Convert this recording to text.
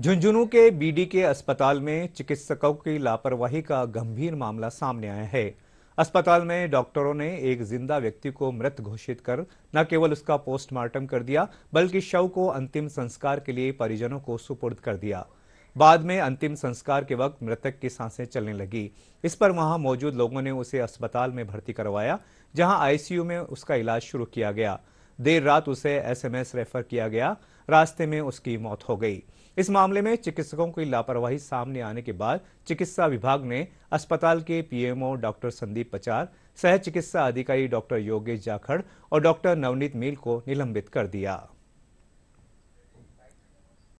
झुंझुनू के बीडी के अस्पताल में चिकित्सकों की लापरवाही का गंभीर मामला सामने आया है अस्पताल में डॉक्टरों ने एक जिंदा व्यक्ति को मृत घोषित कर न केवल उसका पोस्टमार्टम कर दिया बल्कि शव को अंतिम संस्कार के लिए परिजनों को सुपुर्द कर दिया बाद में अंतिम संस्कार के वक्त मृतक की सांसें चलने लगी इस पर वहां मौजूद लोगों ने उसे अस्पताल में भर्ती करवाया जहां आईसीयू में उसका इलाज शुरू किया गया देर रात उसे एसएमएस रेफर किया गया रास्ते में उसकी मौत हो गई इस मामले में चिकित्सकों की लापरवाही सामने आने के बाद चिकित्सा विभाग ने अस्पताल के पीएमओ डॉक्टर संदीप पचार सह चिकित्सा अधिकारी डॉक्टर योगेश जाखड़ और डॉक्टर नवनीत मील को निलंबित कर दिया